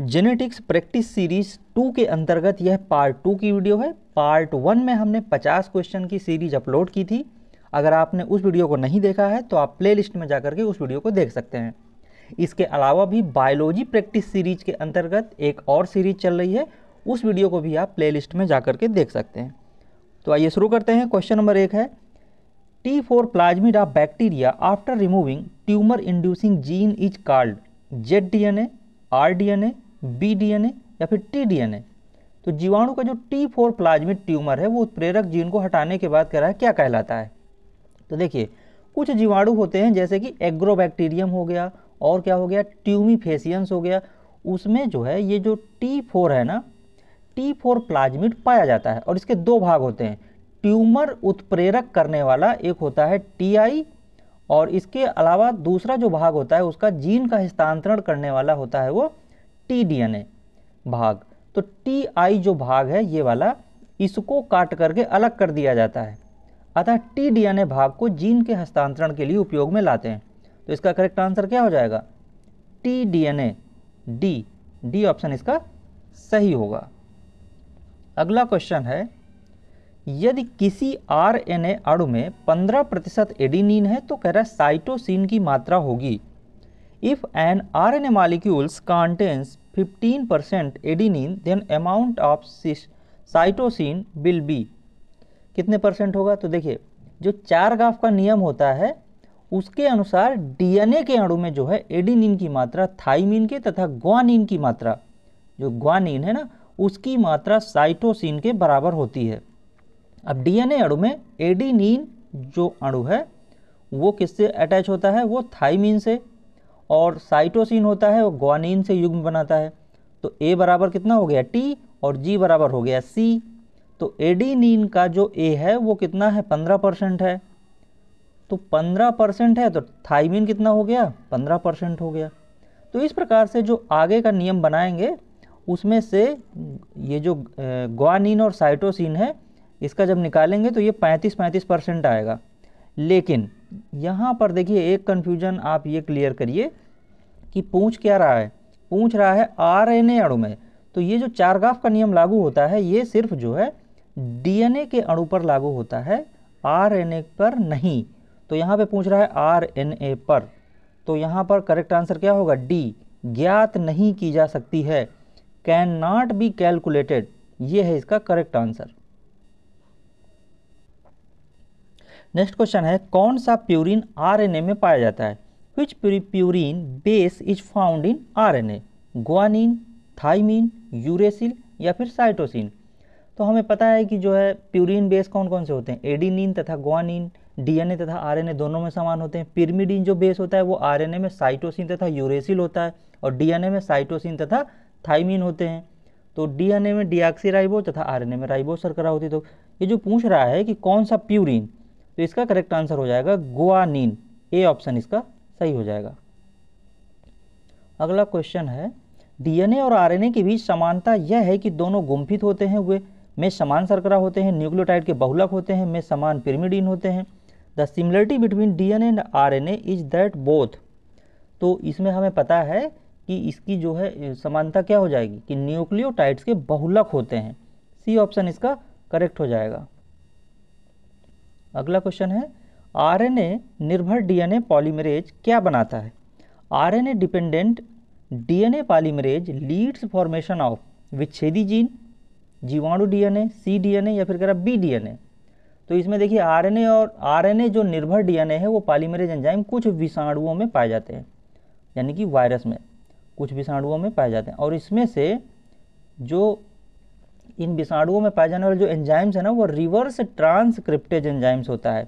Genetics practice series to के अंतर्गत यह पार्ट टू की वीडियो है पार्ट वन में हमने 50 क्वेश्चन की सीरीज अपलोड की थी अगर आपने उस वीडियो को नहीं देखा है तो आप प्लेलिस्ट में जाकर के उस वीडियो को देख सकते हैं इसके अलावा भी बायोलॉजी प्रैक्टिस सीरीज के अंतर्गत एक और सीरीज चल रही है उस वीडियो को भी आप प्लेलिस्ट में जाकर के देख सकते हैं तो आइए शुरू करते हैं क्वेश्चन नंबर एक है T four of bacteria after removing tumour inducing gene is card Z D N A R D N A B A या फिर टी ए तो जीवाणु का जो टी फोर प्लाज्मिक ट्यूमर है वो उत्प्रेरक जीन को हटाने के बाद कह रहा है क्या कहलाता है तो देखिए कुछ जीवाणु होते हैं जैसे कि एग्रोबैक्टीरियम हो गया और क्या हो गया फेसियंस हो गया उसमें जो है ये जो टी फोर है ना टी फोर प्लाज्मिड पाया जाता है और इसके दो भाग होते हैं ट्यूमर उत्प्रेरक करने वाला एक होता है टी और इसके अलावा दूसरा जो भाग होता है उसका जीन का हस्तांतरण करने वाला होता है वो टी ए भाग तो टी आई जो भाग है ये वाला इसको काट करके अलग कर दिया जाता है अतः टी ए भाग को जीन के हस्तांतरण के लिए उपयोग में लाते हैं तो इसका करेक्ट आंसर क्या हो जाएगा T A D D option इसका सही होगा अगला क्वेश्चन है यदि किसी आरएनए अणु में 15 प्रतिशत एडीनिन है तो कह रहा है साइटोसिन की मात्रा होगी If an RNA contains contains 15% adenine then amount of cytosine will be कितने परसेंट होगा तो देखिए जो चार गाफ का नियम होता है उसके अनुसार डीएनए के अणु में जो है एडिनिन की मात्रा थाइमिन के तथा ग्वानिन की मात्रा जो ग्वानिन है ना उसकी मात्रा साइटोसिन के बराबर होती है अब डीएनए अणु में एडिनिन जो अणु है वो किससे अटैच होता है वो थाइमिन से और साइटोसिन होता है वो ग्वानीन से युग्म बनाता है तो ए बराबर कितना हो गया टी और जी बराबर हो गया सी तो एडीनिन का जो ए है वो कितना है पंद्रह परसेंट है तो पंद्रह परसेंट है तो थाइमिन कितना हो गया पंद्रह परसेंट हो गया तो इस प्रकार से जो आगे का नियम बनाएंगे उसमें से ये जो ग्वानीन और साइटोसिन है इसका जब निकालेंगे तो ये पैंतीस पैंतीस परसेंट आएगा लेकिन यहाँ पर देखिए एक कन्फ्यूजन आप ये क्लियर करिए कि पूछ क्या रहा है पूछ रहा है आर एन अणु में तो ये जो चारगाफ का नियम लागू होता है ये सिर्फ जो है डीएनए के अणु पर लागू होता है आरएनए पर नहीं तो यहाँ पे पूछ रहा है आरएनए पर तो यहाँ पर करेक्ट आंसर क्या होगा डी ज्ञात नहीं की जा सकती है कैन नॉट बी कैलकुलेटेड ये है इसका करेक्ट आंसर नेक्स्ट क्वेश्चन है कौन सा प्यूरिन आरएनए में पाया जाता है which purine base is found in RNA guanine thymine uracil या फिर साइटोसिन तो हमें पता है कि जो है प्यूरिन बेस कौन कौन से होते हैं एडिनिन तथा ग्वानिन डीएनए तथा आरएनए दोनों में समान होते हैं पिरमिडिन जो बेस होता है वो आरएनए में साइटोसिन तथा यूरेसिल होता है और डीएनए में साइटोसिन तथा थाइमिन होते हैं तो डीएनए में डियाक्सी राइबो तथा आरएनए में राइबो सरकरा होती है तो ये जो पूछ रहा है कि कौन सा प्यूरिन तो इसका करेक्ट आंसर हो जाएगा गुआनिन ए ऑप्शन इसका सही हो जाएगा अगला क्वेश्चन है डीएनए और आरएनए के बीच समानता यह है कि दोनों गुम्फित होते हैं वे में समान सरकरा होते हैं न्यूक्लियोटाइड के बहुलक होते हैं में समान पिरमिडीन होते हैं the similarity between D N and R N A is that both तो इसमें हमें पता है कि इसकी जो है समानता क्या हो जाएगी कि न्यूक्लियोटाइड्स के बहुलक होते हैं सी ऑप्शन इसका करेक्ट हो जाएगा अगला क्वेश्चन है आरएनए निर्भर डीएनए पॉलीमरेज क्या बनाता है RNA dependent DNA polymerase leads formation of विच्छेदी जीन जीवाणु डीएनए सी डीएनए या फिर कह रहा बी डीएनए तो इसमें देखिए आरएनए और आरएनए जो निर्भर डीएनए है वो पॉलीमरेज एंजाइम कुछ विषाणुओं में पाए जाते हैं यानी कि वायरस में कुछ विषाणुओं में पाए जाते हैं और इसमें से जो इन विषाणुओं में पाए जाने वाले जो एंजाइम्स है ना वो रिवर्स ट्रांसक्रिप्टेज एंजाइम्स होता है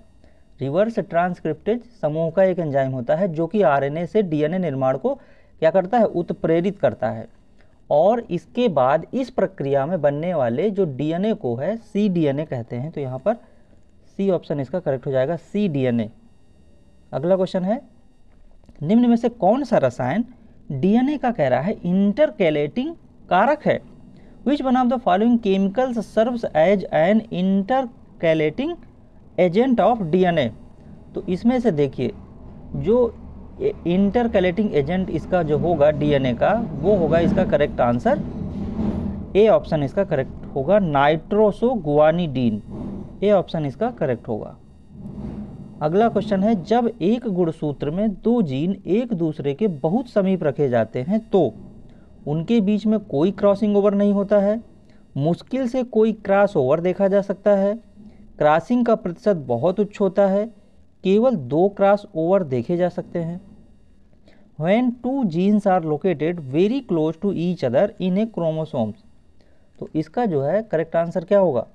रिवर्स ट्रांसक्रिप्टेज समूह का एक एंजाइम होता है जो कि आरएनए से डीएनए निर्माण को क्या करता है उत्प्रेरित करता है और इसके बाद इस प्रक्रिया में बनने वाले जो डीएनए को है सी डीएनए कहते हैं तो यहाँ पर सी ऑप्शन इसका करेक्ट हो जाएगा सी डीएनए अगला क्वेश्चन है निम्न में से कौन सा रसायन डीएनए का कह रहा है इंटरकेलेटिंग कारक है which one of the following chemicals serves as agent of D N A तो इसमें से देखिए जो इंटरकैलेटिंग एजेंट इसका जो होगा डीएनए का वो होगा इसका करेक्ट आंसर ए ऑप्शन इसका करेक्ट होगा नाइट्रोसो डीन ए ऑप्शन इसका करेक्ट होगा अगला क्वेश्चन है जब एक गुणसूत्र में दो जीन एक दूसरे के बहुत समीप रखे जाते हैं तो उनके बीच में कोई क्रॉसिंग ओवर नहीं होता है मुश्किल से कोई क्रॉस ओवर देखा जा सकता है क्रॉसिंग का प्रतिशत बहुत उच्च होता है केवल दो क्रॉस ओवर देखे जा सकते हैं when two genes are located very close to each other in a chromosomes तो इसका जो है करेक्ट आंसर क्या होगा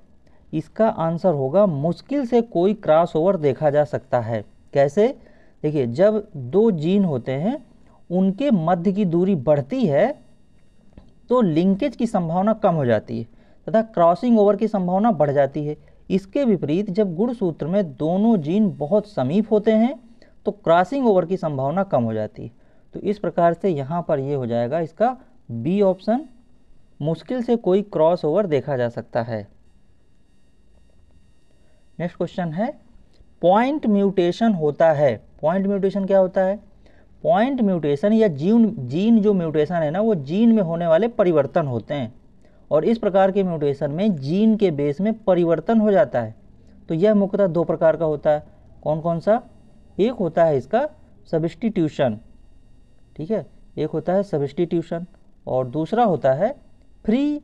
इसका आंसर होगा मुश्किल से कोई क्रॉस ओवर देखा जा सकता है कैसे देखिए जब दो जीन होते हैं उनके मध्य की दूरी बढ़ती है तो लिंकेज की संभावना कम हो जाती है तथा क्रॉसिंग ओवर की संभावना बढ़ जाती है इसके विपरीत जब गुणसूत्र में दोनों जीन बहुत समीप होते हैं तो क्रॉसिंग ओवर की संभावना कम हो जाती है तो इस प्रकार से यहाँ पर ये हो जाएगा इसका बी ऑप्शन मुश्किल से कोई क्रॉस ओवर देखा जा सकता है नेक्स्ट क्वेश्चन है पॉइंट म्यूटेशन होता है पॉइंट म्यूटेशन क्या होता है पॉइंट म्यूटेशन या जीन जीन जो म्यूटेशन है ना वो जीन में होने वाले परिवर्तन होते हैं और इस प्रकार के म्यूटेशन में जीन के बेस में परिवर्तन हो जाता है तो यह मुख्यतः दो प्रकार का होता है कौन कौन सा एक होता है इसका सब्सटीट्यूशन ठीक है एक होता है सब्सटीट्यूशन और दूसरा होता है free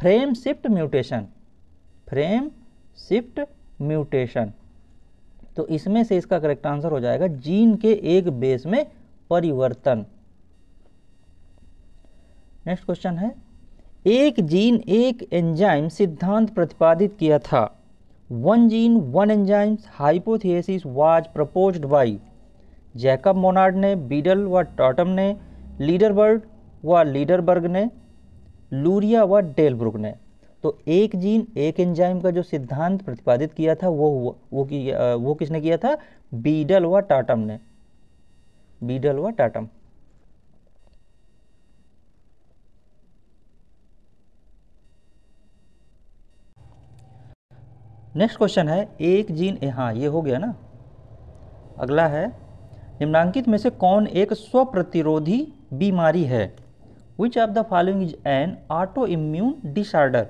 frame shift mutation frame shift mutation तो इसमें से इसका करेक्ट आंसर हो जाएगा जीन के एक बेस में परिवर्तन नेक्स्ट क्वेश्चन है एक जीन एक एंजाइम सिद्धांत प्रतिपादित किया था one gene one enzymes hypothesis was proposed by Jacob Monod ने बीडल व टॉटम ने लीडरबर्ग व लीडरबर्ग ने लूरिया व डेलब्रुक ने तो एक जीन एक एंजाइम का जो सिद्धांत प्रतिपादित किया था वो हुआ वो कि वो किसने किया था बीडल व टाटम ने बीडल व टाटम नेक्स्ट क्वेश्चन है एक जीन हाँ ये हो गया ना अगला है निम्नांकित में से कौन एक स्वप्रतिरोधी बीमारी है which of the following is an auto immune disorder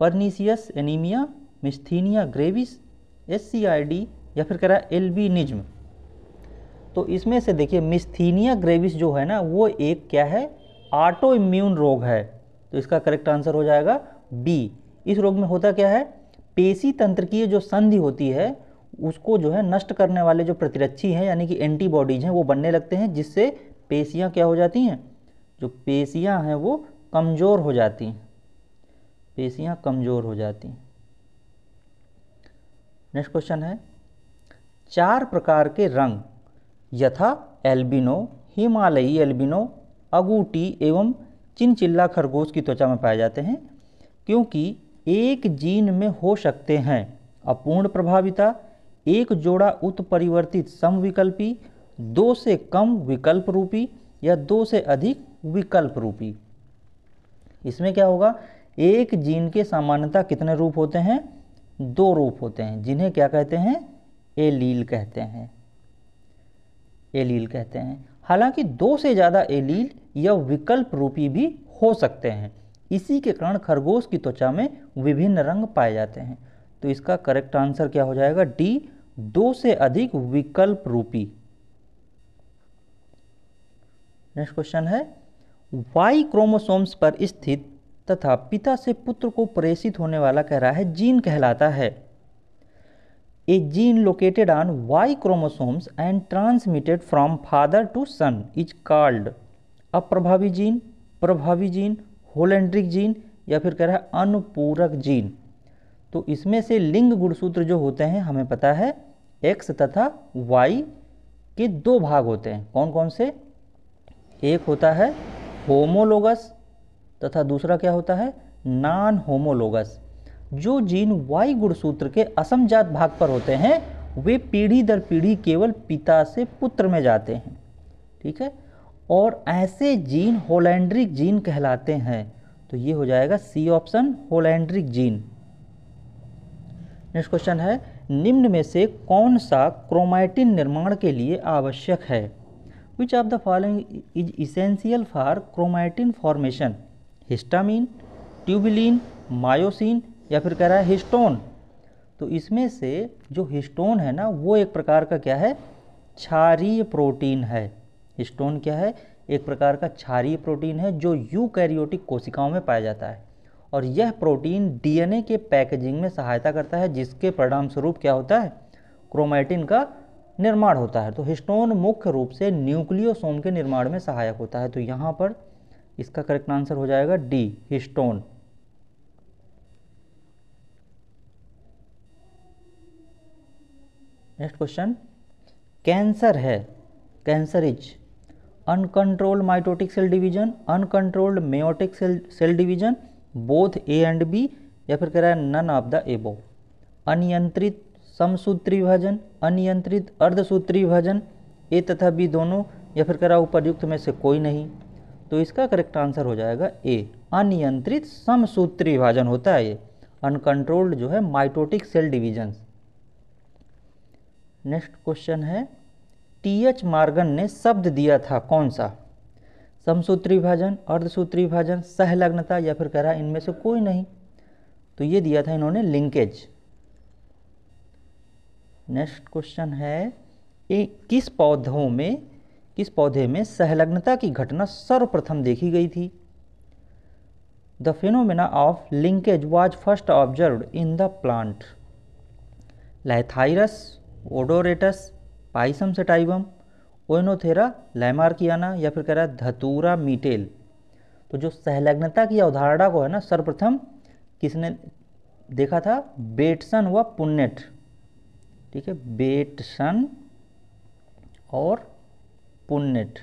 pernicious anaemia myasthenia gravis S या फिर कह रहा है एल्बिनिज्म तो इसमें से देखिए मिस्थीनिया ग्रेविस जो है ना वो एक क्या है ऑटो इम्यून रोग है तो इसका करेक्ट आंसर हो जाएगा बी इस रोग में होता क्या है पेशी तंत्र की जो संधि होती है उसको जो है नष्ट करने वाले जो प्रतिरक्षी हैं यानी कि एंटीबॉडीज हैं वो बनने लगते हैं जिससे पेशियाँ क्या हो जाती हैं जो पेशियाँ हैं वो कमज़ोर हो जाती हैं पेशियाँ कमज़ोर हो जाती हैं नेक्स्ट क्वेश्चन है चार प्रकार के रंग यथा एल्बिनो हिमालयी एल्बिनो अगूटी एवं चिनचिल्ला खरगोश की त्वचा में पाए जाते हैं क्योंकि एक जीन में हो सकते हैं अपूर्ण प्रभाविता एक जोड़ा उत्परिवर्तित समविकल्पी दो से कम विकल्प रूपी या दो से अधिक विकल्प रूपी इसमें क्या होगा एक जीन के सामान्यता कितने रूप होते हैं दो रूप होते हैं जिन्हें क्या कहते हैं एलील कहते हैं एलील कहते हैं हालांकि दो से ज़्यादा एलील या विकल्प रूपी भी हो सकते हैं इसी के कारण खरगोश की त्वचा में विभिन्न रंग पाए जाते हैं तो इसका करेक्ट आंसर क्या हो जाएगा डी दो से अधिक विकल्प रूपी नेक्स्ट क्वेश्चन है वाई क्रोमोसोम्स पर स्थित तथा पिता से पुत्र को प्रेषित होने वाला कह रहा है जीन कहलाता है a gene located on Y chromosomes and transmitted from father to son is called अप्रभावी जीन प्रभावी जीन होलेंड्रिक जीन या फिर कह रहा है अनुपूरक जीन तो इसमें से लिंग गुणसूत्र जो होते हैं हमें पता है एक्स तथा वाई के दो भाग होते हैं कौन कौन से एक होता है होमोलोगस तथा दूसरा क्या होता है नॉन होमोलोगस जो जीन वाई गुणसूत्र के असमजात भाग पर होते हैं वे पीढ़ी दर पीढ़ी केवल पिता से पुत्र में जाते हैं ठीक है और ऐसे जीन होलैंड्रिक जीन कहलाते हैं तो ये हो जाएगा C option holandric gene next question है निम्न में से कौन सा क्रोमाइटिन निर्माण के लिए आवश्यक है which of the following is essential for chromatin formation histamine tubulin myosin या फिर कह रहा है हिस्टोन तो इसमें से जो हिस्टोन है ना वो एक प्रकार का क्या है क्षारीय प्रोटीन है हिस्टोन क्या है एक प्रकार का क्षारीय प्रोटीन है जो यूकैरियोटिक कोशिकाओं में पाया जाता है और यह प्रोटीन डीएनए के पैकेजिंग में सहायता करता है जिसके परिणाम स्वरूप क्या होता है क्रोमैटिन का निर्माण होता है तो हिस्टोन मुख्य रूप से न्यूक्लियोसोम के निर्माण में सहायक होता है तो यहाँ पर इसका करेक्ट आंसर हो जाएगा D histone next question cancer है cancer is uncontrolled mitotic cell division uncontrolled meiotic cell cell division both A and B या फिर कह रहा है नन ऑफ द एबो अनियंत्रित समसूत्री विभाजन अनियंत्रित अर्धसूत्री विभाजन ए तथा बी दोनों या फिर कह रहा है उपरयुक्त में से कोई नहीं तो इसका करेक्ट आंसर हो जाएगा ए अनियंत्रित समसूत्री विभाजन होता है ये अनकंट्रोल्ड जो है mitotic cell division next question है टी एच मार्गन ने शब्द दिया था कौन सा समसूत्री विभाजन अर्धसूत्री विभाजन सहलग्नता या फिर कह रहा इनमें से कोई नहीं तो ये दिया था इन्होंने लिंकेज नेक्स्ट क्वेश्चन है ए किस पौधों में इस पौधे में सहलग्नता की घटना सर्वप्रथम देखी गई थी the phenomena of linkage was first observe in the plant Lathyrus odoratus Pisum sativum Oenothera lamarckiana या फिर कह रहा है धतूरा मीटेल तो जो सहलग्नता की अवधारणा को है ना सर्वप्रथम किसने देखा था बेटसन व पुन्नेट ठीक है बेटसन और पुन्नेट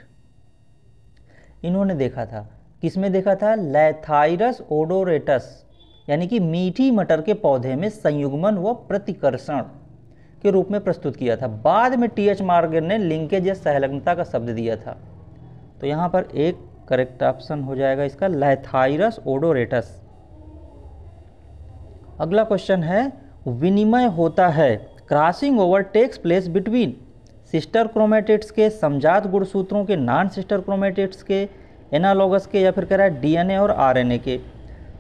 इन्होंने देखा था किसमें देखा था लेथाइरस ओडोरेटस यानी कि मीठी मटर के पौधे में संयुग्मन व प्रतिकर्षण के रूप में प्रस्तुत किया था बाद में टी एच मार्गर ने लिंकेज या सहलग्नता का शब्द दिया था तो यहाँ पर एक करेक्ट ऑप्शन हो जाएगा इसका लेथाइरस ओडोरेटस अगला क्वेश्चन है विनिमय होता है crossing over takes place between sister chromatids के समझात गुणसूत्रों के नॉन सिस्टर क्रोमेटिट्स के एनालॉगस के या फिर कह रहा है डीएनए और आरएनए के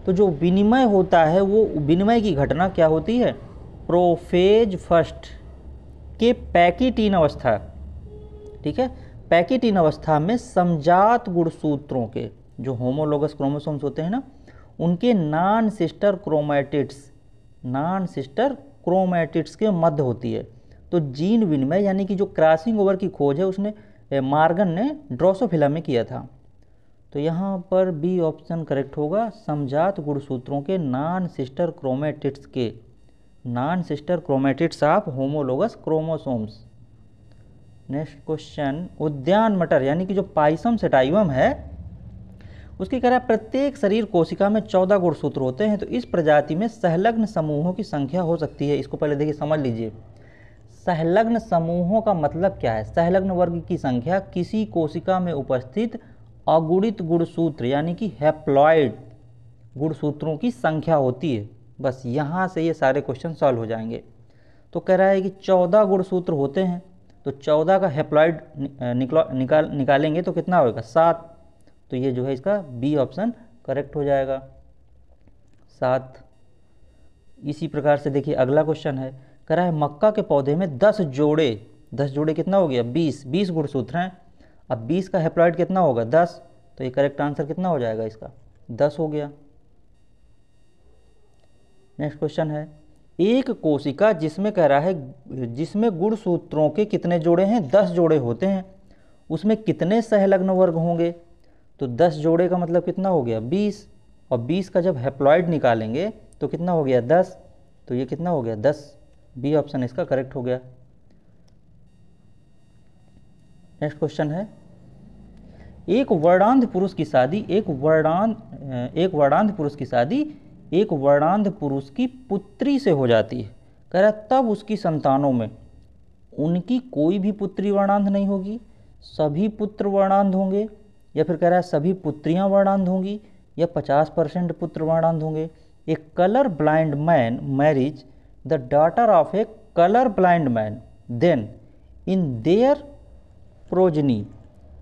तो जो विनिमय होता है वो विनिमय की घटना क्या होती है प्रोफेज फर्स्ट के पैकेटीन अवस्था ठीक है पैकिटीन अवस्था में समझात गुणसूत्रों के जो होमोलोगस क्रोमोसोम्स होते हैं ना उनके non sister chromatids non sister chromatids के मध्य होती है तो जीन विनिमय यानी कि जो क्रॉसिंग ओवर की खोज है उसने मार्गन ने ड्रोसोफिला में किया था तो यहाँ पर बी ऑप्शन करेक्ट होगा समझात गुणसूत्रों के नॉन सिस्टर क्रोमेटिट्स के non sister chromatids of homologous chromosomes next question उद्यान मटर यानी कि जो पाइसम सेटाइवम है उसकी कह रहा है प्रत्येक शरीर कोशिका में चौदह गुणसूत्र होते हैं तो इस प्रजाति में सहलग्न समूहों की संख्या हो सकती है इसको पहले देखिए समझ लीजिए सहलग्न समूहों का मतलब क्या है सहलग्न वर्ग की संख्या किसी कोशिका में उपस्थित अगुणित गुणसूत्र यानी कि हैप्लॉयड गुणसूत्रों की संख्या होती है बस यहाँ से ये सारे क्वेश्चन सॉल्व हो जाएंगे तो कह रहा है कि चौदह गुणसूत्र होते हैं तो चौदह का हैप्लॉयड निकाल निकालेंगे तो कितना होगा सात तो ये जो है इसका बी ऑप्शन करेक्ट हो जाएगा सात इसी प्रकार से देखिए अगला क्वेश्चन है कह रहा है मक्का के पौधे में दस जोड़े दस जोड़े कितना हो गया बीस बीस गुणसूत्र हैं अब बीस का हेप्लॉइड कितना होगा दस तो ये करेक्ट आंसर कितना हो जाएगा इसका दस हो गया नेक्स्ट क्वेश्चन है एक कोशिका जिसमें कह रहा है जिसमें गुणसूत्रों के कितने जोड़े हैं दस जोड़े होते हैं उसमें कितने सहलग्न वर्ग होंगे तो दस जोड़े का मतलब कितना हो गया बीस और बीस का जब हेप्लॉइड निकालेंगे तो कितना हो गया दस तो ये कितना हो गया दस बी ऑप्शन इसका करेक्ट हो गया नेक्स्ट क्वेश्चन है एक वर्णांध पुरुष की शादी एक वर्णांध एक वर्णांध पुरुष की शादी एक वर्णांध पुरुष की पुत्री से हो जाती है कह रहा तब उसकी संतानों में उनकी कोई भी पुत्री वर्णांध नहीं होगी सभी पुत्र वर्णांध होंगे या फिर कह रहा है सभी पुत्रियां वर्णांध होंगी या 50 परसेंट पुत्र वर्णांध होंगे एक colour blind man marriage the daughter of a color blind man then in their progeny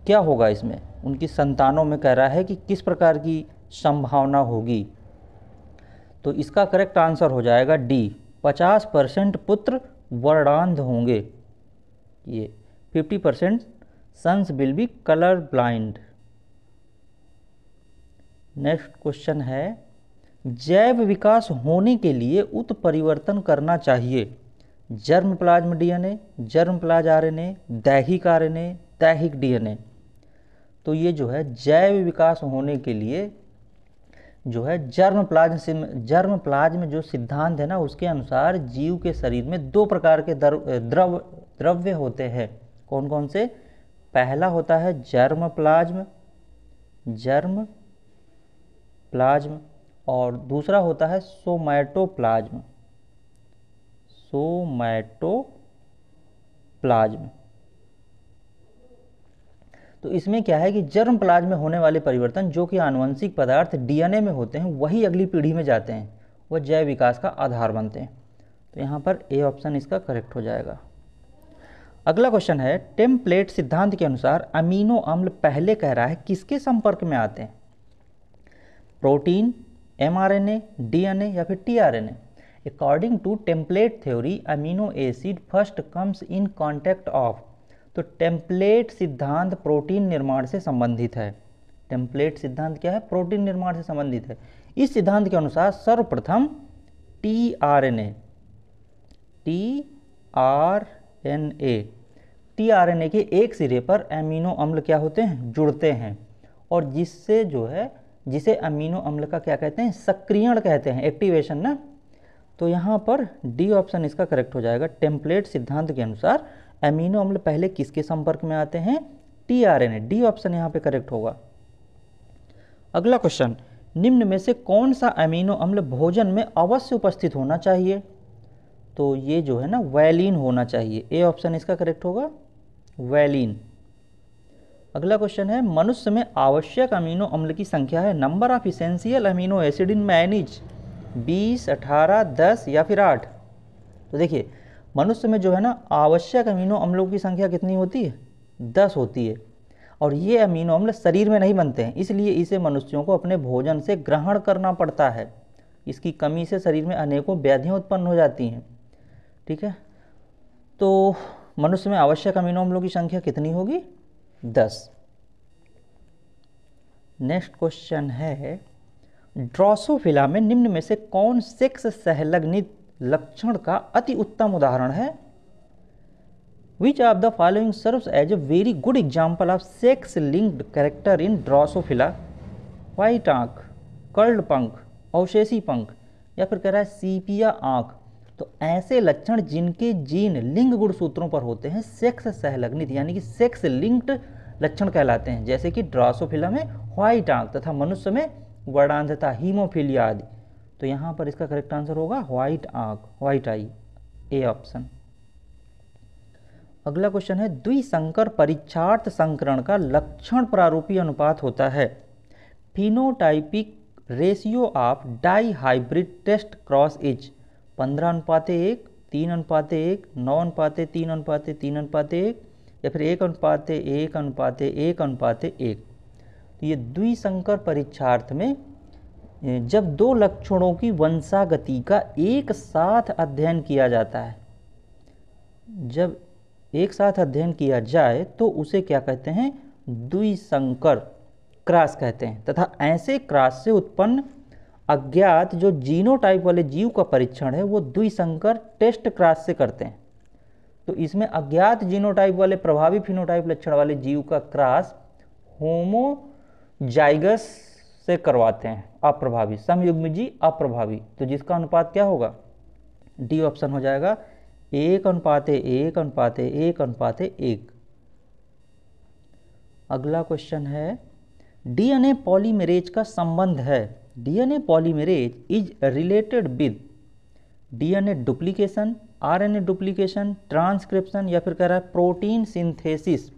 क्या होगा इसमें उनकी संतानों में कह रहा है कि किस प्रकार की संभावना होगी तो इसका करेक्ट आंसर हो जाएगा डी 50 परसेंट पुत्र वर्णांध होंगे ये 50 percent sons will be colour blind next question है जैव विकास होने के लिए उत्परिवर्तन करना चाहिए germ plasm DNA, germ plasm or दैहिक आर दैहिक डीएनए तो ये जो है जैव विकास होने के लिए जो है जर्म प्लाज्म जर्म प्लाज्म जो सिद्धांत है ना उसके अनुसार जीव के शरीर में दो प्रकार के द्रव द्रव्य होते हैं कौन कौन से पहला होता है जर्म प्लाज्म जर्म प्लाज्म और दूसरा होता है सोमैटोप्लाज्म सोमैटोप्लाज्म तो इसमें क्या है कि जर्म प्लाज में होने वाले परिवर्तन जो कि आनुवंशिक पदार्थ डीएनए में होते हैं वही अगली पीढ़ी में जाते हैं वह जैव विकास का आधार बनते हैं तो यहाँ पर ए ऑप्शन इसका करेक्ट हो जाएगा अगला क्वेश्चन है टेम्पलेट सिद्धांत के अनुसार अमीनो अम्ल पहले कह रहा है किसके संपर्क में आते हैं protein M R N A D N A या फिर T R N A according to template theory amino acid first comes in contact of तो टेम्पलेट सिद्धांत प्रोटीन निर्माण से संबंधित है टेम्पलेट सिद्धांत क्या है प्रोटीन निर्माण से संबंधित है इस सिद्धांत के अनुसार सर्वप्रथम T R N A T R N A T R N A के एक सिरे पर एमिनो अम्ल क्या होते हैं जुड़ते हैं और जिससे जो है जिसे अमीनो अम्ल का क्या कहते हैं सक्रियण कहते हैं एक्टिवेशन ना तो यहाँ पर डी ऑप्शन इसका करेक्ट हो जाएगा टेम्पलेट सिद्धांत के अनुसार अमीनो अम्ल पहले किसके संपर्क में आते हैं T R N A D option यहाँ पे करेक्ट होगा अगला क्वेश्चन निम्न में से कौन सा अमीनो अम्ल भोजन में अवश्य उपस्थित होना चाहिए तो ये जो है ना वैलिन होना चाहिए ए ऑप्शन इसका करेक्ट होगा वैलिन अगला क्वेश्चन है मनुष्य में आवश्यक अमीनो अम्ल की संख्या है number of essential amino acid in man is बीस अठारह दस या फिर आठ तो देखिए मनुष्य में जो है ना आवश्यक अमीनो अम्लों की संख्या कितनी होती है दस होती है और ये अमीनो अम्ल शरीर में नहीं बनते हैं इसलिए इसे मनुष्यों को अपने भोजन से ग्रहण करना पड़ता है इसकी कमी से शरीर में अनेकों व्याधियाँ उत्पन्न हो जाती हैं ठीक है तो मनुष्य में आवश्यक अमीनो अम्लों की संख्या कितनी होगी दस नेक्स्ट क्वेश्चन है ड्रॉसोफिला में निम्न में से कौन सेक्स सहलग्नित लक्षण का अति उत्तम उदाहरण है which of the following serve as a very good example of sex linked character in Drosophila white आंख कर्ल्ड पंख अवशेषी पंख या फिर कह रहा है सीपिया आंख तो ऐसे लक्षण जिनके जीन लिंग गुणसूत्रों पर होते हैं सेक्स सहलग्नित यानी कि सेक्स लिंक्ड लक्षण कहलाते हैं जैसे कि ड्रासोफिला में व्हाइट आंख तथा मनुष्य में वर्णांधता हीमोफिलिया आदि तो यहाँ पर इसका करेक्ट आंसर होगा व्हाइट आंख व्हाइट आई ए ऑप्शन अगला क्वेश्चन है द्विशंकर परीक्षार्थ संकरण का लक्षण प्रारूपी अनुपात होता है phenotypic ratio of dihybrid test cross is पंद्रह अनुपाते एक तीन अनुपाते एक नौ अनुपाते तीन अनुपाते तीन अनुपाते एक या फिर एक अनुपाते एक अनुपाते एक अनुपात एक तो ये द्विशंकर परीक्षार्थ में जब दो लक्षणों की वंशागति का एक साथ अध्ययन किया जाता है जब एक साथ अध्ययन किया जाए तो उसे क्या कहते हैं द्विशंकर क्रास कहते हैं तथा ऐसे क्रास से उत्पन्न अज्ञात जो जीनोटाइप वाले जीव का परीक्षण है वो द्विशंकर टेस्ट क्रास से करते हैं तो इसमें अज्ञात जीनोटाइप वाले प्रभावी फिनोटाइप लक्षण वाले जीव का क्रास होमोजाइगस से करवाते हैं अप्रभावी समयुग्म जी अप्रभावी तो जिसका अनुपात क्या होगा डी ऑप्शन हो जाएगा एक अनुपात एक अनुपात एक अनुपात एक अगला क्वेश्चन है डीएनए पॉलीमरेज का संबंध है DNA polymerase is related with DNA duplication RNA duplication transcription या फिर कह रहा है प्रोटीन सिंथेसिस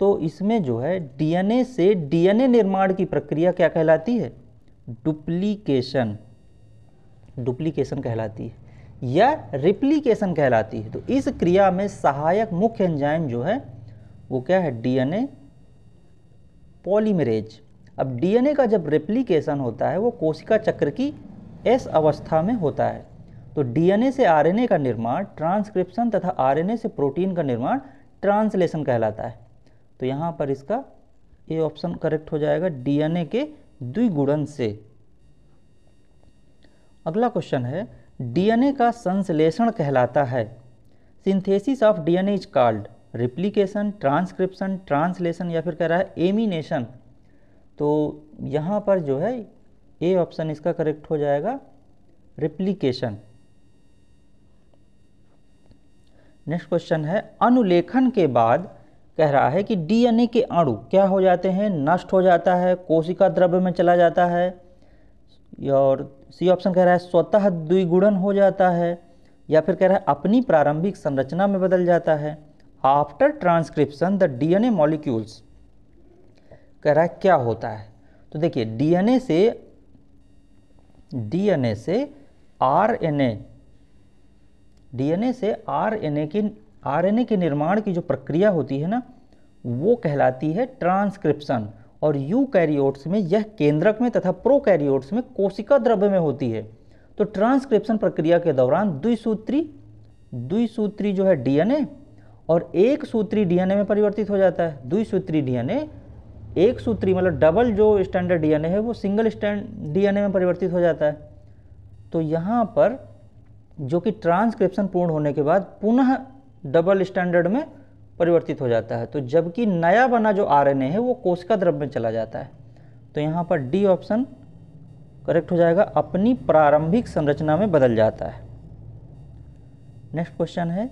तो इसमें जो है डीएनए से डीएनए निर्माण की प्रक्रिया क्या कहलाती है डुप्लीकेशन डुप्लीकेशन कहलाती है या रिप्लीकेशन कहलाती है तो इस क्रिया में सहायक मुख्य एंजाइम जो है वो क्या है डीएनए पॉलीमरेज अब डीएनए का जब रेप्लिकेशन होता है वो कोशिका चक्र की एस अवस्था में होता है तो डीएनए से आरएनए का निर्माण ट्रांसक्रिप्शन तथा आरएनए से प्रोटीन का निर्माण ट्रांसलेशन कहलाता है तो यहाँ पर इसका ये ऑप्शन करेक्ट हो जाएगा डीएनए के द्विगुणन से अगला क्वेश्चन है डीएनए का संश्लेषण कहलाता है synthesis of DNA is called replication transcription translation या फिर कह रहा है एमिनेशन तो यहाँ पर जो है ए ऑप्शन इसका करेक्ट हो जाएगा रिप्लीकेशन नेक्स्ट क्वेश्चन है अनुलेखन के बाद कह रहा है कि डीएनए के अणु क्या हो जाते हैं नष्ट हो जाता है कोशिका द्रव्य में चला जाता है और सी ऑप्शन कह रहा है स्वतः द्विगुणन हो जाता है या फिर कह रहा है अपनी प्रारंभिक संरचना में बदल जाता है after transcription the DNA molecules कह रहा है क्या होता है तो देखिए डीएनए से डीएनए से आरएनए डीएनए से आरएनए की आरएनए के निर्माण की जो प्रक्रिया होती है ना वो कहलाती है ट्रांसक्रिप्शन और यूकैरियोट्स में यह केंद्रक में तथा प्रोकैरियोट्स में कोशिका द्रव्य में होती है तो ट्रांसक्रिप्शन प्रक्रिया के दौरान द्विसूत्री द्विसूत्री जो है डीएनए और एक सूत्री डीएनए में परिवर्तित हो जाता है द्विसूत्री डीएनए एक सूत्री मतलब डबल जो स्टैंडर्ड डीएनए है वो सिंगल स्टैंड डीएनए में परिवर्तित हो जाता है तो यहाँ पर जो कि ट्रांसक्रिप्शन पूर्ण होने के बाद पुनः डबल स्टैंडर्ड में परिवर्तित हो जाता है तो जबकि नया बना जो आरएनए है वो कोशिका द्रव्य में चला जाता है तो यहाँ पर डी ऑप्शन करेक्ट हो जाएगा अपनी प्रारंभिक संरचना में बदल जाता है नेक्स्ट क्वेश्चन है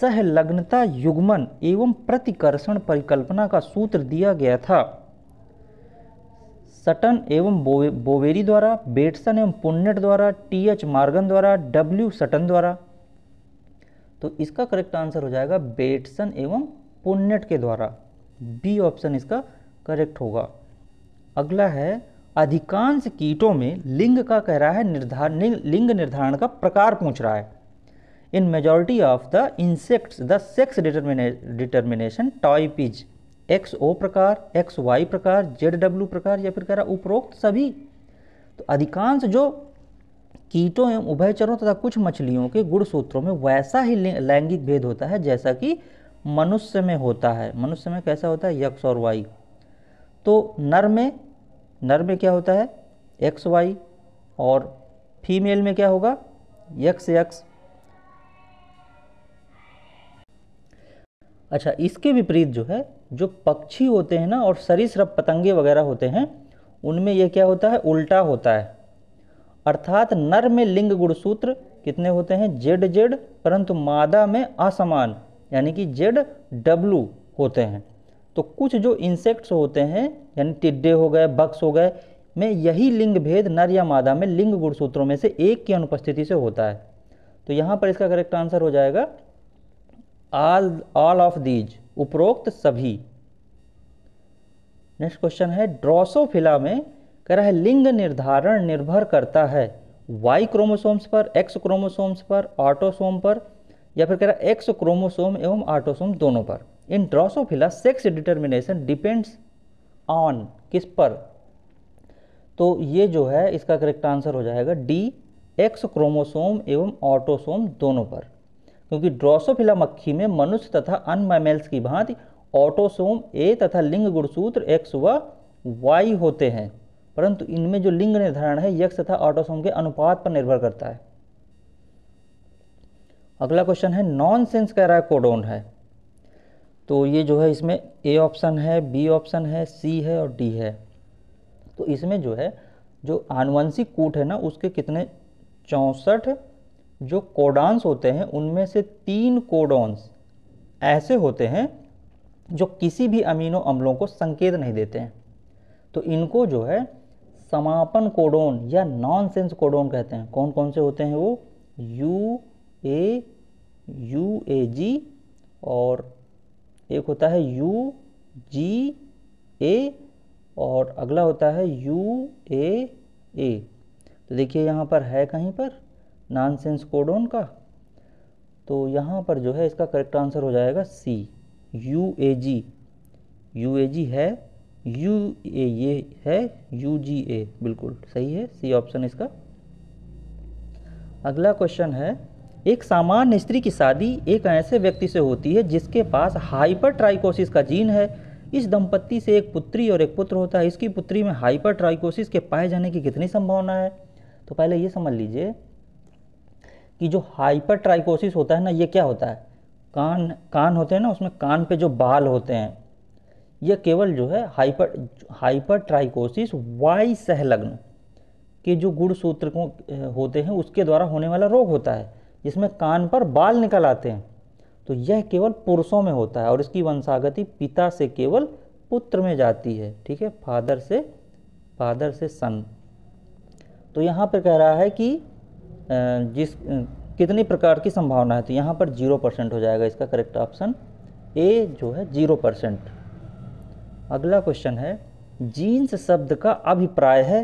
सहलग्नता युग्मन एवं प्रतिकर्षण परिकल्पना का सूत्र दिया गया था सटन एवं बोवे, बोवेरी द्वारा बेटसन एवं पुण्यट द्वारा टी एच मार्गन द्वारा डब्ल्यू सटन द्वारा तो इसका करेक्ट आंसर हो जाएगा बेटसन एवं पुण्यट के द्वारा बी ऑप्शन इसका करेक्ट होगा अगला है अधिकांश कीटों में लिंग का कह रहा है निर्धारण लिंग निर्धारण का प्रकार पूछ रहा है in majority of the insects the sex determina determination type X O प्रकार एक्स वाई प्रकार जेड डब्ल्यू प्रकार या फिर कह रहा उपरोक्त सभी तो अधिकांश जो कीटों एवं उभयचरों तथा कुछ मछलियों के गुणसूत्रों में वैसा ही लैंगिक भेद होता है जैसा कि मनुष्य में होता है मनुष्य में कैसा होता है यक्स और वाई तो नर में नर में क्या होता है एक्स वाई और फीमेल में क्या होगा यक्स यक्स अच्छा इसके विपरीत जो है जो पक्षी होते हैं ना और सरीसृप पतंगे वगैरह होते हैं उनमें यह क्या होता है उल्टा होता है अर्थात नर में लिंग गुणसूत्र कितने होते हैं जेड जेड परंतु मादा में असमान यानी कि जेड डब्लू होते हैं तो कुछ जो इंसेक्ट्स होते हैं यानी टिड्डे हो गए बक्स हो गए में यही लिंग भेद नर या मादा में लिंग गुणसूत्रों में से एक की अनुपस्थिति से होता है तो यहाँ पर इसका करेक्ट आंसर हो जाएगा ऑल ऑल ऑफ दीज उपरोक्त सभी नेक्स्ट क्वेश्चन है ड्रोसोफिला में कह रहा है लिंग निर्धारण निर्भर करता है वाई क्रोमोसोम्स पर एक्स क्रोमोसोम्स पर ऑटोसोम पर या फिर कह रहा है एक्स क्रोमोसोम एवं ऑटोसोम दोनों पर in Drosophila sex determination depends on किस पर तो ये जो है इसका करेक्ट आंसर हो जाएगा डी एक्स क्रोमोसोम एवं ऑटोसोम दोनों पर क्योंकि ड्रोसोफिला मक्खी में मनुष्य तथा अन मैमेल्स की भांति ऑटोसोम ए तथा लिंग गुणसूत्र एक्स व वाई होते हैं परंतु इनमें जो लिंग निर्धारण है यक्ष तथा ऑटोसोम के अनुपात पर निर्भर करता है अगला क्वेश्चन है नॉन सेंस कह रहा है कोडोन है तो ये जो है इसमें ए ऑप्शन है बी ऑप्शन है सी है और डी है तो इसमें जो है जो आनुवंशिक कूट है ना उसके कितने चौंसठ जो कोडॉन्स होते हैं उनमें से तीन कोडॉन्स ऐसे होते हैं जो किसी भी अमीनो अम्लों को संकेत नहीं देते हैं तो इनको जो है समापन कोडोन या नॉन सेंस कोडोन कहते हैं कौन कौन से होते हैं वो यू ए यू ए जी और एक होता है यू जी ए और अगला होता है यू ए ए तो देखिए यहाँ पर है कहीं पर नॉनसेंस कोडोन का तो यहाँ पर जो है इसका करेक्ट आंसर हो जाएगा सी U A ji U A जी है यू ए ये है यू जी ए बिल्कुल सही है सी ऑप्शन इसका अगला क्वेश्चन है एक सामान्य स्त्री की शादी एक ऐसे व्यक्ति से होती है जिसके पास हाइपर ट्राइकोसिस का जीन है इस दंपत्ति से एक पुत्री और एक पुत्र होता है इसकी पुत्री में हाइपर ट्राइकोसिस के पाए जाने की कितनी संभावना है तो पहले ये समझ लीजिए कि जो हाइपर ट्राइकोसिस होता है ना ये क्या होता है कान कान होते हैं ना उसमें कान पे जो बाल होते हैं यह केवल जो है हाइपर हाइपर ट्राइकोसिस वाई सहलग्न के जो गुणसूत्र को होते हैं उसके द्वारा होने वाला रोग होता है जिसमें कान पर बाल निकल आते हैं तो यह केवल पुरुषों में होता है और इसकी वंशागति पिता से केवल पुत्र में जाती है ठीक है फादर से फादर से सन तो यहाँ पर कह रहा है कि जिस कितनी प्रकार की संभावना है तो यहाँ पर जीरो परसेंट हो जाएगा इसका करेक्ट ऑप्शन ए जो है जीरो परसेंट अगला क्वेश्चन है जीन्स शब्द का अभिप्राय है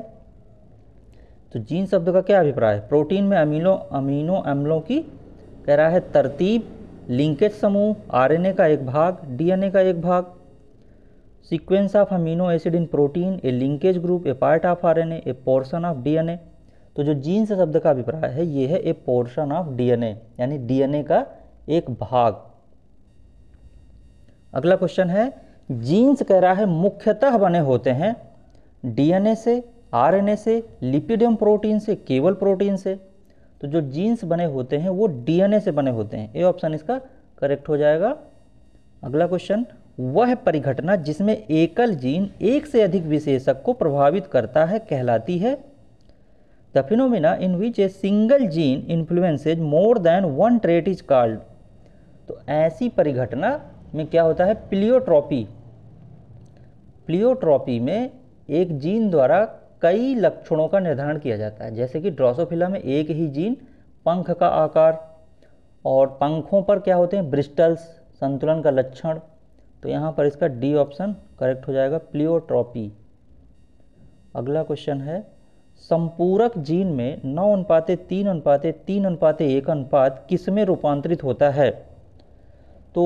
तो जीन शब्द का क्या अभिप्राय है प्रोटीन में अमीनो अमीनो अम्लों की कह रहा है तरतीब लिंकेज समूह आरएनए का एक भाग डीएनए का एक भाग sequence of amino acid in protein a linkage group a part of RNA a portion of DNA तो जो जीन्स शब्द का अभिप्राय है ये है ए पोर्शन ऑफ डीएनए यानी डीएनए का एक भाग अगला क्वेश्चन है जीन्स कह रहा है मुख्यतः बने होते हैं डीएनए से आरएनए से लिपिडियम प्रोटीन से केवल प्रोटीन से तो जो जीन्स बने होते हैं वो डीएनए से बने होते हैं ए ऑप्शन इसका करेक्ट हो जाएगा अगला क्वेश्चन वह परिघटना जिसमें एकल जीन एक से अधिक विशेषक को प्रभावित करता है कहलाती है The phenomena in which a single gene influences more than one trait is called. तो ऐसी परिघटना में क्या होता है प्लियोट्रॉपी प्लियोट्रॉपी में एक जीन द्वारा कई लक्षणों का निर्धारण किया जाता है जैसे कि ड्रोसोफिला में एक ही जीन पंख का आकार और पंखों पर क्या होते हैं ब्रिस्टल्स संतुलन का लक्षण तो यहाँ पर इसका डी ऑप्शन करेक्ट हो जाएगा प्लियोट्रॉपी अगला क्वेश्चन है संपूरक जीन में नौ अनुपाते तीन अनुपाते तीन अनुपाते एक अनुपात किसमें रूपांतरित होता है तो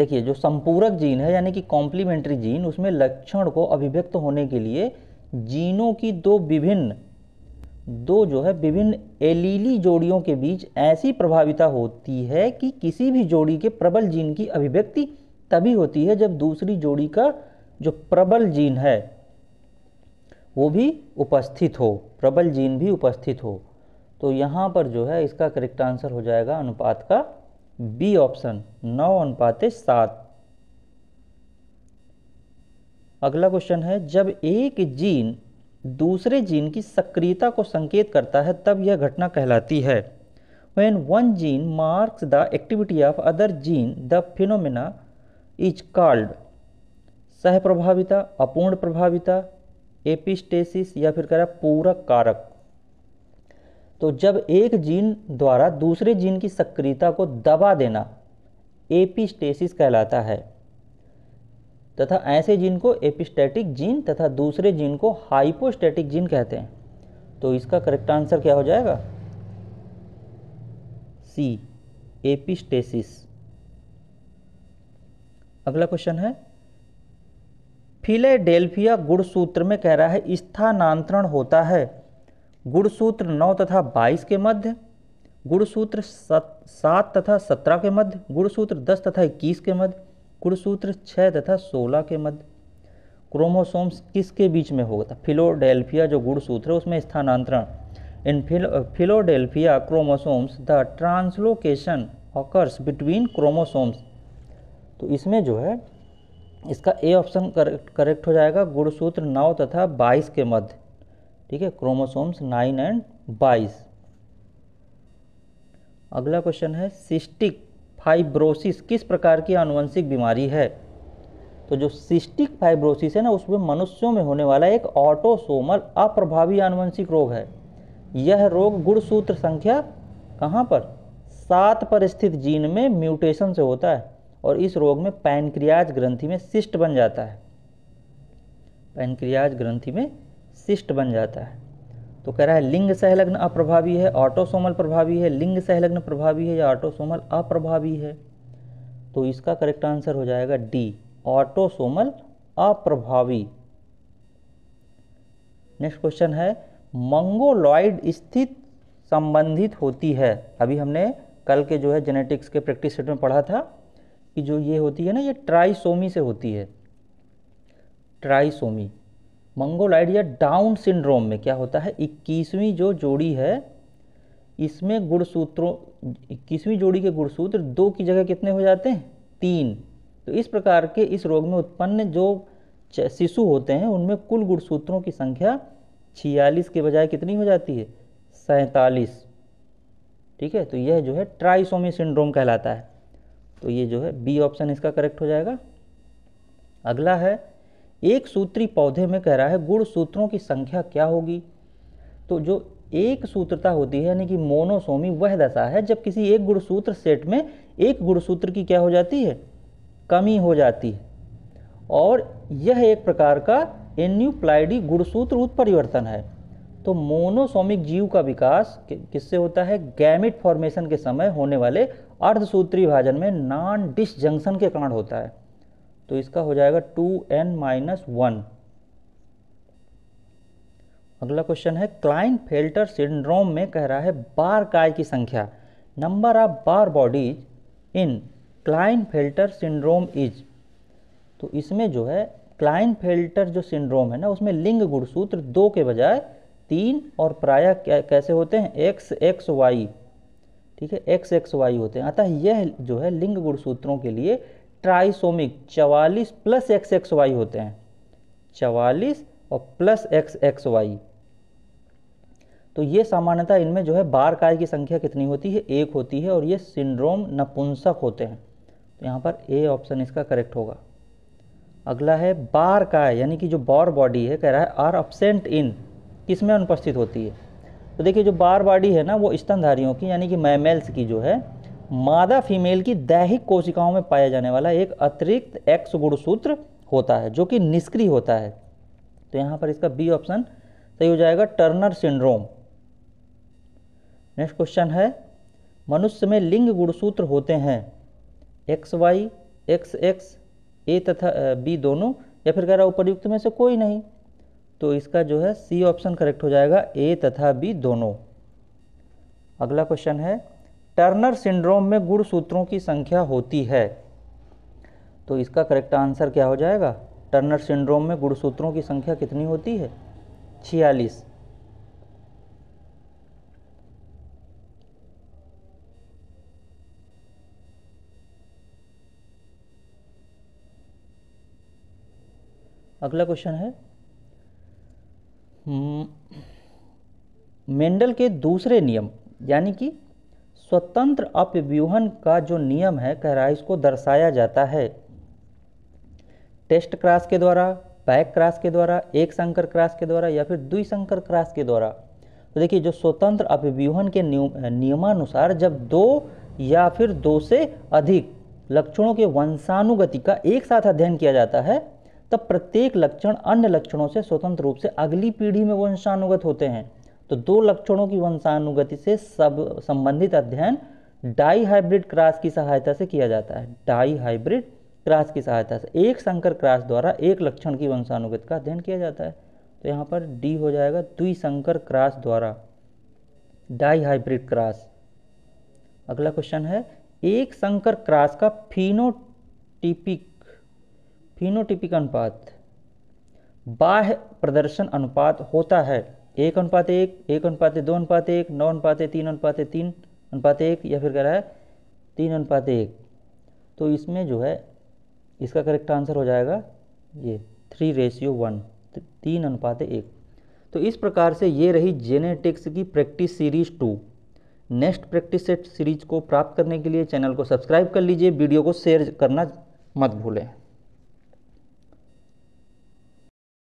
देखिए जो संपूरक जीन है यानी कि कॉम्प्लीमेंट्री जीन उसमें लक्षण को अभिव्यक्त होने के लिए जीनों की दो विभिन्न दो जो है विभिन्न एलीली जोड़ियों के बीच ऐसी प्रभाविता होती है कि किसी भी जोड़ी के प्रबल जीन की अभिव्यक्ति तभी होती है जब दूसरी जोड़ी का जो प्रबल जीन है वो भी उपस्थित हो प्रबल जीन भी उपस्थित हो तो यहाँ पर जो है इसका करेक्ट आंसर हो जाएगा अनुपात का बी ऑप्शन नौ अनुपात सात अगला क्वेश्चन है जब एक जीन दूसरे जीन की सक्रियता को संकेत करता है तब यह घटना कहलाती है one gene masks the activity of other gene the phenomena is called सह सहप्रभाविता अपूर्ण प्रभाविता एपिस्टेसिस या फिर कह रहा है पूरक कारक तो जब एक जीन द्वारा दूसरे जीन की सक्रियता को दबा देना एपिस्टेसिस कहलाता है तथा ऐसे जीन को एपिस्टेटिक जीन तथा दूसरे जीन को हाइपोस्टेटिक जीन कहते हैं तो इसका करेक्ट आंसर क्या हो जाएगा सी एपिस्टेसिस अगला क्वेश्चन है फिलेडेल्फिया गुणसूत्र में कह रहा है स्थानांतरण होता है गुणसूत्र नौ तथा बाईस के मध्य गुणसूत्र सात तथा सत्रह के मध्य गुणसूत्र दस तथा इक्कीस के मध्य गुणसूत्र छः तथा सोलह के मध्य क्रोमोसोम्स किसके बीच में होगा फिलोडेल्फिया जो गुणसूत्र है उसमें स्थानांतरण in philo Philadelphia chromosomes the translocation occurs between chromosomes तो इसमें जो है इसका ए ऑप्शन करेक्ट हो जाएगा गुणसूत्र नौ तथा बाईस के मध्य ठीक है क्रोमोसोम्स नाइन एंड बाईस अगला क्वेश्चन है सिस्टिक फाइब्रोसिस किस प्रकार की आनुवंशिक बीमारी है तो जो सिस्टिक फाइब्रोसिस है ना उसमें मनुष्यों में होने वाला एक ऑटोसोमल अप्रभावी आनुवंशिक रोग है यह रोग गुणसूत्र संख्या कहाँ पर सात पर स्थित जीन में म्यूटेशन से होता है और इस रोग में पैनक्रियाज ग्रंथि में सिस्ट बन जाता है पैनक्रियाज ग्रंथि में सिस्ट बन जाता है तो कह रहा है लिंग सहलग्न अप्रभावी है ऑटोसोमल प्रभावी है लिंग सहलग्न प्रभावी है या ऑटोसोमल अप्रभावी है तो इसका करेक्ट आंसर हो जाएगा डी ऑटोसोमल अप्रभावी नेक्स्ट क्वेश्चन है मंगोलॉइड स्थित संबंधित होती है अभी हमने कल के जो है जेनेटिक्स के प्रैक्टिस सेट में पढ़ा था इसकी जो ये होती है ना ये ट्राइसोमी से होती है ट्राइसोमी मंगोलाइड या डाउन सिंड्रोम में क्या होता है इक्कीसवीं जो जोड़ी है इसमें गुणसूत्रों इक्कीसवीं जोड़ी के गुणसूत्र दो की जगह कितने हो जाते हैं तीन तो इस प्रकार के इस रोग में उत्पन्न जो शिशु होते हैं उनमें कुल गुणसूत्रों की संख्या छियालीस के बजाय कितनी हो जाती है सैतालीस ठीक है तो यह जो है ट्राइसोमी सिंड्रोम कहलाता है तो ये जो है बी ऑप्शन इसका करेक्ट हो जाएगा अगला है एक सूत्री पौधे में कह रहा है गुण सूत्रों की संख्या क्या होगी तो जो एक सूत्रता होती है यानी कि मोनोसोमी वह दशा है जब किसी एक गुणसूत्र सेट में एक गुणसूत्र की क्या हो जाती है कमी हो जाती है और यह एक प्रकार का एन्यूप्लाइडी गुणसूत्र उत्परिवर्तन है तो मोनोसोमिक जीव का विकास किससे होता है गैमिट फॉर्मेशन के समय होने वाले अर्धसूत्री भाजन में नॉन डिसजंक्शन के कारण होता है तो इसका हो जाएगा टू एन माइनस वन अगला क्वेश्चन है क्लाइन फेल्टर सिंड्रोम में कह रहा है बार काय की संख्या number of Barr bodies in Klinefelter syndrome is तो इसमें जो है क्लाइन फेल्टर जो सिंड्रोम है ना उसमें लिंग गुणसूत्र दो के बजाय तीन और प्राय कैसे होते हैं एक्स एक्स वाई ठीक है एक्स एक्स वाई होते हैं अतः यह जो है लिंग गुणसूत्रों के लिए ट्राइसोमिक चवालीस प्लस एक्स एक्स वाई होते हैं चवालीस और प्लस एक्स एक्स वाई तो ये सामान्यता इनमें जो है बार काय की संख्या कितनी होती है एक होती है और ये सिंड्रोम नपुंसक होते हैं तो यहाँ पर ए ऑप्शन इसका करेक्ट होगा अगला है बार काय यानी कि जो बॉर बॉडी है कह रहा है आर अपसेंट इन किस में अनुपस्थित होती है तो देखिए जो बार बाडी है ना वो स्तनधारियों की यानी कि मैमेल्स की जो है मादा फीमेल की दैहिक कोशिकाओं में पाया जाने वाला एक अतिरिक्त एक्स गुणसूत्र होता है जो कि निष्क्रिय होता है तो यहाँ पर इसका बी ऑप्शन सही हो जाएगा टर्नर सिंड्रोम नेक्स्ट क्वेश्चन है मनुष्य में लिंग गुणसूत्र होते हैं X Y X X A तथा बी दोनों या फिर कह रहा उपयुक्त में से कोई नहीं तो इसका जो है सी ऑप्शन करेक्ट हो जाएगा ए तथा बी दोनों अगला क्वेश्चन है टर्नर सिंड्रोम में गुण सूत्रों की संख्या होती है तो इसका करेक्ट आंसर क्या हो जाएगा टर्नर सिंड्रोम में गुण सूत्रों की संख्या कितनी होती है छियालीस अगला क्वेश्चन है हम्म, मेंडल के दूसरे नियम यानी कि स्वतंत्र अपव्यूहन का जो नियम है कह रहा है इसको दर्शाया जाता है टेस्ट क्रास के द्वारा बैक क्रास के द्वारा एक संकर क्रास के द्वारा या फिर दुई संकर क्रास के द्वारा तो देखिए जो स्वतंत्र अपव्यूहन के नियमानुसार जब दो या फिर दो से अधिक लक्षणों के वंशानुगति का एक साथ अध्ययन किया जाता है तब प्रत्येक लक्षण अन्य लक्षणों से स्वतंत्र रूप से अगली पीढ़ी में वंशानुगत होते हैं तो दो लक्षणों की वंशानुगति से सब संबंधित अध्ययन डाई हाइब्रिड क्रास की सहायता से किया जाता है डाई हाइब्रिड क्रास की सहायता से एक संकर क्रास द्वारा एक लक्षण की वंशानुगत का अध्ययन किया जाता है तो यहाँ पर डी हो जाएगा द्विसंकर क्रास द्वारा डाई हाइब्रिड क्रास अगला क्वेश्चन है एक संकर क्रास का फिनोटिपिक फिनोटिपिक अनुपात बाह्य प्रदर्शन अनुपात होता है एक अनुपात एक एक अनुपात दो अनुपात एक नौ अनुपात तीन अनुपात तीन अनुपात एक या फिर कह रहा है तीन अनुपात एक तो इसमें जो है इसका करेक्ट आंसर हो जाएगा ये थ्री रेशियो वन तीन अनुपात एक तो इस प्रकार से ये रही जेनेटिक्स की practice series two next practice set series को प्राप्त करने के लिए चैनल को सब्सक्राइब कर लीजिए वीडियो को शेयर करना मत भूलें